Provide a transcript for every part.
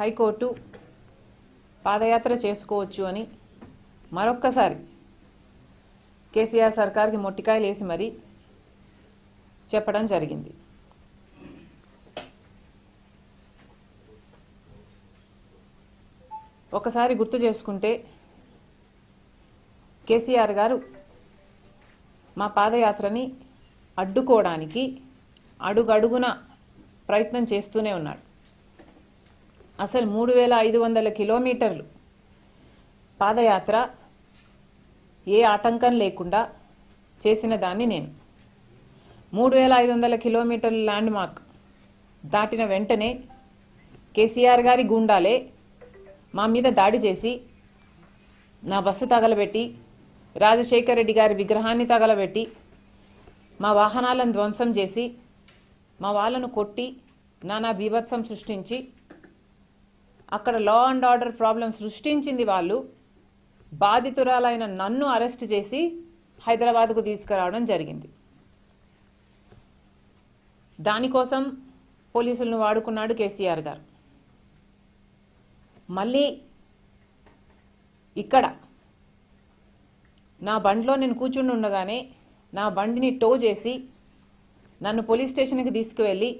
high court పాదయాత్ర చేసుకోవచ్చు అని మరొక్కసారి కేసీఆర్ సర్కార్కి మొట్టికాయలు వేసి మరీ చెప్పడం జరిగింది ఒకసారి గుర్తు చేసుకుంటే కేసీఆర్ గారు మా పాదయాత్రని అడ్డుకోవడానికి అడుగడుగున ప్రయత్నం చేస్తూనే ఉన్నాడు అసలు మూడు వేల ఐదు వందల కిలోమీటర్లు పాదయాత్ర ఏ ఆటంకం లేకుండా చేసిన దాన్ని నేను మూడు వేల ఐదు వందల కిలోమీటర్ల ల్యాండ్ మార్క్ దాటిన వెంటనే కేసీఆర్ గారి గూండాలే మా మీద దాడి చేసి నా బస్సు తగలబెట్టి రాజశేఖర రెడ్డి గారి విగ్రహాన్ని తగలబెట్టి మా వాహనాలను ధ్వంసం చేసి మా వాళ్ళను కొట్టి నానా బీభత్సం సృష్టించి అక్కడ లా అండ్ ఆర్డర్ ప్రాబ్లం సృష్టించింది వాళ్ళు బాధితురాలైన నన్ను అరెస్ట్ చేసి హైదరాబాద్కు తీసుకురావడం జరిగింది దానికోసం పోలీసులను వాడుకున్నాడు కేసీఆర్ గారు మళ్ళీ ఇక్కడ నా బండిలో నేను కూర్చుని ఉండగానే నా బండిని టో చేసి నన్ను పోలీస్ స్టేషన్కి తీసుకువెళ్ళి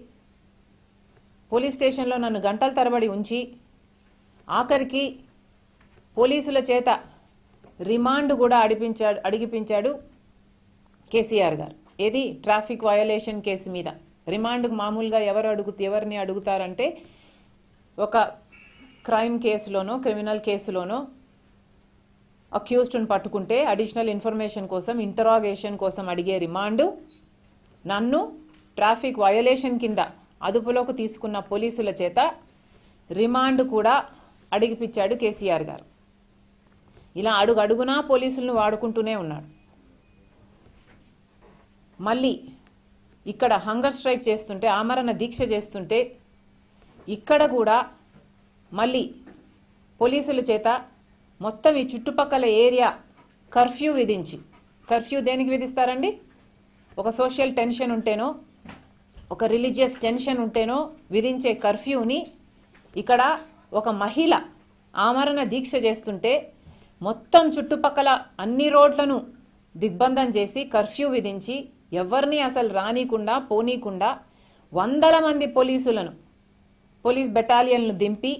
పోలీస్ స్టేషన్లో నన్ను గంటల తరబడి ఉంచి ఆఖరికి పోలీసుల చేత రిమాండ్ కూడా అడిపించాడు అడిగిపించాడు కేసీఆర్ గారు ఏది ట్రాఫిక్ వయోలేషన్ కేసు మీద రిమాండ్కు మామూలుగా ఎవరు అడుగు ఎవరిని అడుగుతారంటే ఒక క్రైమ్ కేసులోనో క్రిమినల్ కేసులోనో అక్యూస్డ్ని పట్టుకుంటే అడిషనల్ ఇన్ఫర్మేషన్ కోసం ఇంటరాగేషన్ కోసం అడిగే రిమాండ్ నన్ను ట్రాఫిక్ వయోలేషన్ కింద అదుపులోకి తీసుకున్న పోలీసుల చేత రిమాండ్ కూడా అడిగిపించాడు కేసీఆర్ గారు ఇలా అడుగడుగునా పోలీసులను వాడుకుంటూనే ఉన్నాడు మళ్ళీ ఇక్కడ హంగర్ స్ట్రైక్ చేస్తుంటే ఆమరణ దీక్ష చేస్తుంటే ఇక్కడ కూడా మళ్ళీ పోలీసుల చేత మొత్తం ఈ చుట్టుపక్కల ఏరియా కర్ఫ్యూ విధించి కర్ఫ్యూ దేనికి విధిస్తారండి ఒక సోషల్ టెన్షన్ ఉంటేనో ఒక రిలీజియస్ టెన్షన్ ఉంటేనో విధించే కర్ఫ్యూని ఇక్కడ ఒక మహిళ ఆమరణ దీక్ష చేస్తుంటే మొత్తం చుట్టుపక్కల అన్ని రోడ్లను దిగ్బంధం చేసి కర్ఫ్యూ విధించి ఎవరిని అసలు రానీకుండా పోనీకుండా వందల మంది పోలీసులను పోలీస్ బెటాలియన్లు దింపి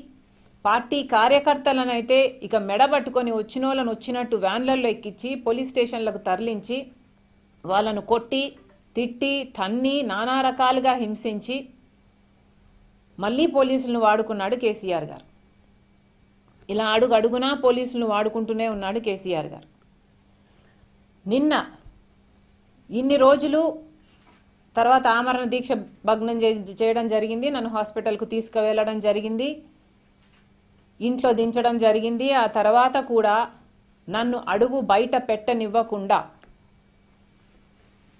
పార్టీ కార్యకర్తలనైతే ఇక మెడబట్టుకొని వాళ్ళను వచ్చినట్టు వ్యాన్లలో ఎక్కించి పోలీస్ స్టేషన్లకు తరలించి వాళ్ళను కొట్టి తిట్టి తన్ని నానా రకాలుగా హింసించి మళ్ళీ పోలీసులను వాడుకున్నాడు కేసీఆర్ గారు ఇలా అడుగు అడుగునా పోలీసులను వాడుకుంటూనే ఉన్నాడు కేసీఆర్ గారు నిన్న ఇన్ని రోజులు తర్వాత ఆమరణ దీక్ష భగ్నం చేయడం జరిగింది నన్ను హాస్పిటల్కు తీసుకువెళ్ళడం జరిగింది ఇంట్లో దించడం జరిగింది ఆ తర్వాత కూడా నన్ను అడుగు బయట పెట్టనివ్వకుండా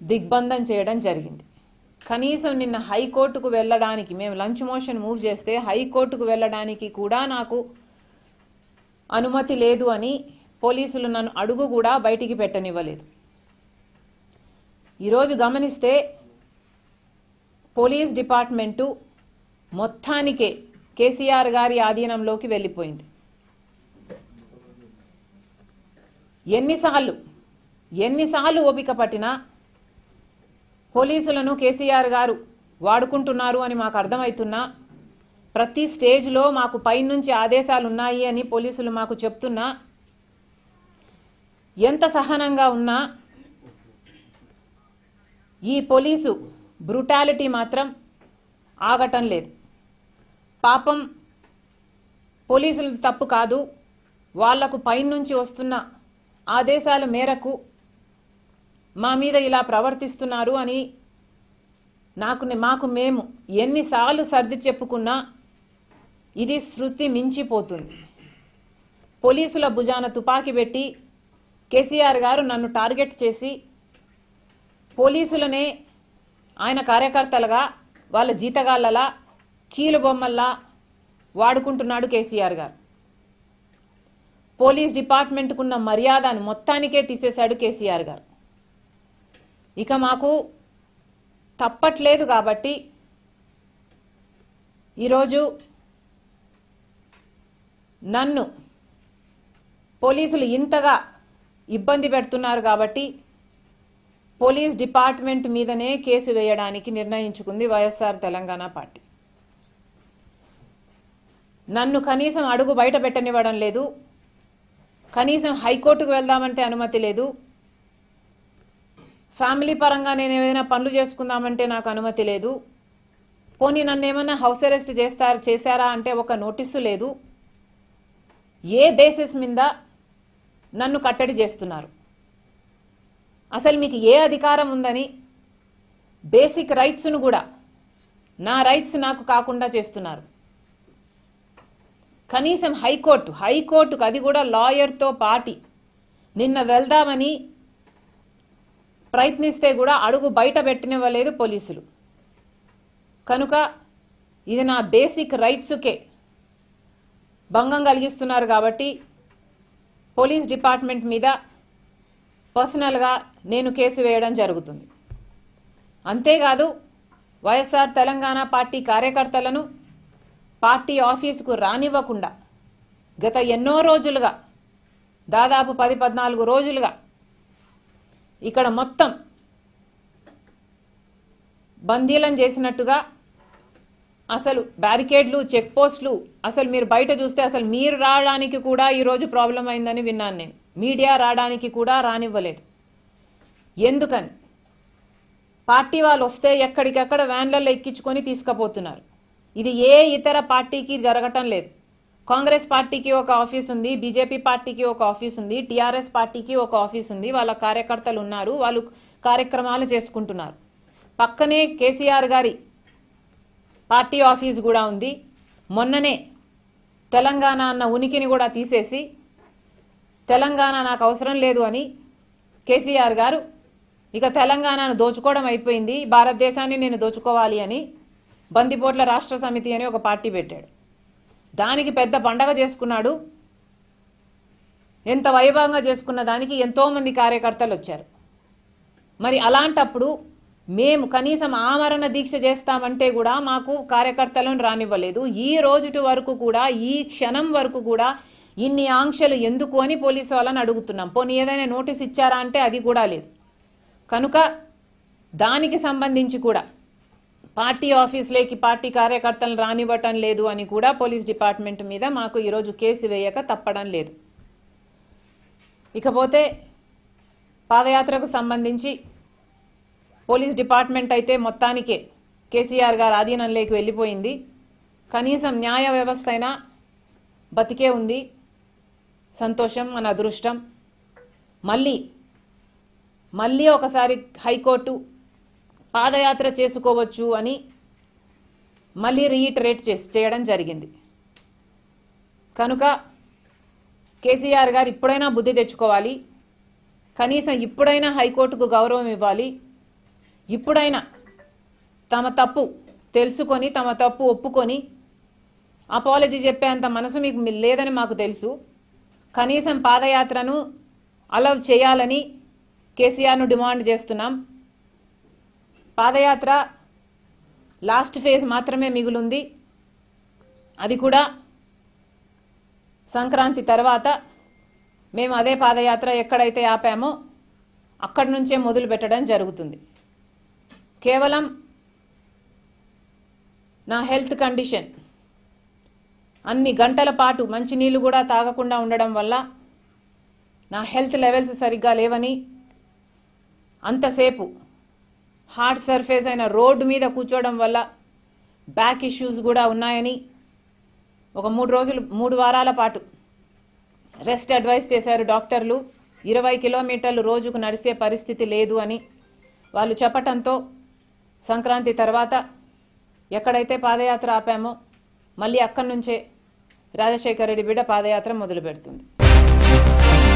దిగ్బంధం చేయడం జరిగింది కనీసం నిన్న హైకోర్టుకు వెళ్ళడానికి మేము లంచ్ మోషన్ మూవ్ చేస్తే హైకోర్టుకు వెళ్ళడానికి కూడా నాకు అనుమతి లేదు అని పోలీసులు నన్ను అడుగు కూడా బయటికి పెట్టనివ్వలేదు ఈరోజు గమనిస్తే పోలీస్ డిపార్ట్మెంటు మొత్తానికే కేసీఆర్ గారి ఆధీనంలోకి వెళ్ళిపోయింది ఎన్నిసార్లు ఎన్నిసార్లు ఓపిక పట్టినా పోలీసులను కేసీఆర్ గారు వాడుకుంటున్నారు అని మాకు అర్థమవుతున్నా ప్రతి స్టేజ్లో మాకు పైనుంచి ఆదేశాలు ఉన్నాయి అని పోలీసులు మాకు చెప్తున్నా ఎంత సహనంగా ఉన్నా ఈ పోలీసు బ్రుటాలిటీ మాత్రం ఆగటం లేదు పాపం పోలీసులు తప్పు కాదు వాళ్లకు పైనుంచి వస్తున్న ఆదేశాల మేరకు మా మీద ఇలా ప్రవర్తిస్తున్నారు అని నాకు మాకు మేము ఎన్నిసార్లు సర్ది చెప్పుకున్నా ఇది శృతి మించిపోతుంది పోలీసుల భుజాన తుపాకీ పెట్టి కేసీఆర్ గారు నన్ను టార్గెట్ చేసి పోలీసులనే ఆయన కార్యకర్తలుగా వాళ్ళ జీతగాళ్ళలా కీలుబొమ్మల్లా వాడుకుంటున్నాడు కేసీఆర్ గారు పోలీస్ డిపార్ట్మెంట్కున్న మర్యాదను మొత్తానికే తీసేశాడు కేసీఆర్ గారు ఇక మాకు తప్పట్లేదు కాబట్టి ఈరోజు నన్ను పోలీసులు ఇంతగా ఇబ్బంది పెడుతున్నారు కాబట్టి పోలీస్ డిపార్ట్మెంట్ మీదనే కేసు వేయడానికి నిర్ణయించుకుంది వైఎస్ఆర్ తెలంగాణ పార్టీ నన్ను కనీసం అడుగు బయట పెట్టనివ్వడం లేదు కనీసం హైకోర్టుకు వెళ్దామంటే అనుమతి లేదు ఫ్యామిలీ పరంగా నేను ఏమైనా పనులు చేసుకుందామంటే నాకు అనుమతి లేదు పోనీ నన్ను ఏమైనా హౌస్ అరెస్ట్ చేస్తారు చేశారా అంటే ఒక నోటీసు లేదు ఏ బేసిస్ మీద నన్ను కట్టడి చేస్తున్నారు అసలు మీకు ఏ అధికారం ఉందని బేసిక్ రైట్స్ను కూడా నా రైట్స్ నాకు కాకుండా చేస్తున్నారు కనీసం హైకోర్టు హైకోర్టుకు అది కూడా లాయర్తో పాటి నిన్న వెళ్దామని ప్రయత్నిస్తే కూడా అడుగు బయట పెట్టినివ్వలేదు పోలీసులు కనుక ఇది నా బేసిక్ రైట్స్కే భంగం కలిగిస్తున్నారు కాబట్టి పోలీస్ డిపార్ట్మెంట్ మీద పర్సనల్గా నేను కేసు వేయడం జరుగుతుంది అంతేకాదు వైఎస్ఆర్ తెలంగాణ పార్టీ కార్యకర్తలను పార్టీ ఆఫీసుకు రానివ్వకుండా గత ఎన్నో రోజులుగా దాదాపు పది పద్నాలుగు రోజులుగా ఇక్కడ మొత్తం బందీలను చేసినట్టుగా అసలు బ్యారికేడ్లు చెక్ పోస్టులు అసలు మీరు బయట చూస్తే అసలు మీరు రావడానికి కూడా ఈరోజు ప్రాబ్లం అయిందని విన్నాను నేను మీడియా రావడానికి కూడా రానివ్వలేదు ఎందుకని పార్టీ వాళ్ళు వస్తే ఎక్కడికెక్కడ వ్యాన్లలో ఎక్కించుకొని తీసుకుపోతున్నారు ఇది ఏ ఇతర పార్టీకి జరగటం లేదు కాంగ్రెస్ పార్టీకి ఒక ఆఫీస్ ఉంది బీజేపీ పార్టీకి ఒక ఆఫీస్ ఉంది టీఆర్ఎస్ పార్టీకి ఒక ఆఫీస్ ఉంది వాళ్ళ కార్యకర్తలు ఉన్నారు వాళ్ళు కార్యక్రమాలు చేసుకుంటున్నారు పక్కనే కేసీఆర్ గారి పార్టీ ఆఫీస్ కూడా ఉంది మొన్ననే తెలంగాణ అన్న ఉనికిని కూడా తీసేసి తెలంగాణ నాకు అవసరం లేదు అని కేసీఆర్ గారు ఇక తెలంగాణను దోచుకోవడం అయిపోయింది భారతదేశాన్ని నేను దోచుకోవాలి అని బందిపోట్ల రాష్ట్ర సమితి అని ఒక పార్టీ పెట్టాడు దానికి పెద్ద పండగ చేసుకున్నాడు ఎంత వైభవంగా చేసుకున్న దానికి ఎంతోమంది కార్యకర్తలు వచ్చారు మరి అలాంటప్పుడు మేము కనీసం ఆమరణ దీక్ష చేస్తామంటే కూడా మాకు కార్యకర్తలను రానివ్వలేదు ఈ రోజుటి వరకు కూడా ఈ క్షణం వరకు కూడా ఇన్ని ఆంక్షలు ఎందుకు అని పోలీసు వాళ్ళని అడుగుతున్నాం పోనీ ఏదైనా నోటీస్ ఇచ్చారా అంటే అది కూడా లేదు కనుక దానికి సంబంధించి కూడా పార్టీ ఆఫీస్లోకి పార్టీ కార్యకర్తలను రానివ్వటం లేదు అని కూడా పోలీస్ డిపార్ట్మెంట్ మీద మాకు ఈరోజు కేసు వేయక తప్పడం లేదు ఇకపోతే పాదయాత్రకు సంబంధించి పోలీస్ డిపార్ట్మెంట్ అయితే మొత్తానికే కేసీఆర్ గారు ఆధీనంలోకి వెళ్ళిపోయింది కనీసం న్యాయ వ్యవస్థ అయినా బతికే ఉంది సంతోషం మన అదృష్టం మళ్ళీ మళ్ళీ ఒకసారి హైకోర్టు పాదయాత్ర చేసుకోవచ్చు అని మళ్ళీ రీఇటరేట్ చేసి చేయడం జరిగింది కనుక కేసీఆర్ గారు ఇప్పుడైనా బుద్ధి తెచ్చుకోవాలి కనీసం ఇప్పుడైనా హైకోర్టుకు గౌరవం ఇవ్వాలి ఇప్పుడైనా తమ తప్పు తెలుసుకొని తమ తప్పు ఒప్పుకొని అపాలజీ చెప్పేంత మనసు మీకు లేదని మాకు తెలుసు కనీసం పాదయాత్రను అలవ్ చేయాలని కేసీఆర్ను డిమాండ్ చేస్తున్నాం పాదయాత్ర లాస్ట్ ఫేజ్ మాత్రమే మిగులుంది అది కూడా సంక్రాంతి తర్వాత మేము అదే పాదయాత్ర ఎక్కడైతే ఆపామో అక్కడి నుంచే మొదలు పెట్టడం జరుగుతుంది కేవలం నా హెల్త్ కండిషన్ అన్ని గంటల పాటు మంచినీళ్ళు కూడా తాగకుండా ఉండడం వల్ల నా హెల్త్ లెవెల్స్ సరిగ్గా లేవని అంతసేపు హార్డ్ సర్ఫేస్ అయిన రోడ్డు మీద కూర్చోవడం వల్ల బ్యాక్ ఇష్యూస్ కూడా ఉన్నాయని ఒక మూడు రోజులు మూడు వారాల పాటు రెస్ట్ అడ్వైస్ చేశారు డాక్టర్లు ఇరవై కిలోమీటర్లు రోజుకు నడిచే పరిస్థితి లేదు అని వాళ్ళు చెప్పటంతో సంక్రాంతి తర్వాత ఎక్కడైతే పాదయాత్ర ఆపామో మళ్ళీ అక్కడి నుంచే రాజశేఖర రెడ్డి బిడ్డ పాదయాత్ర మొదలు పెడుతుంది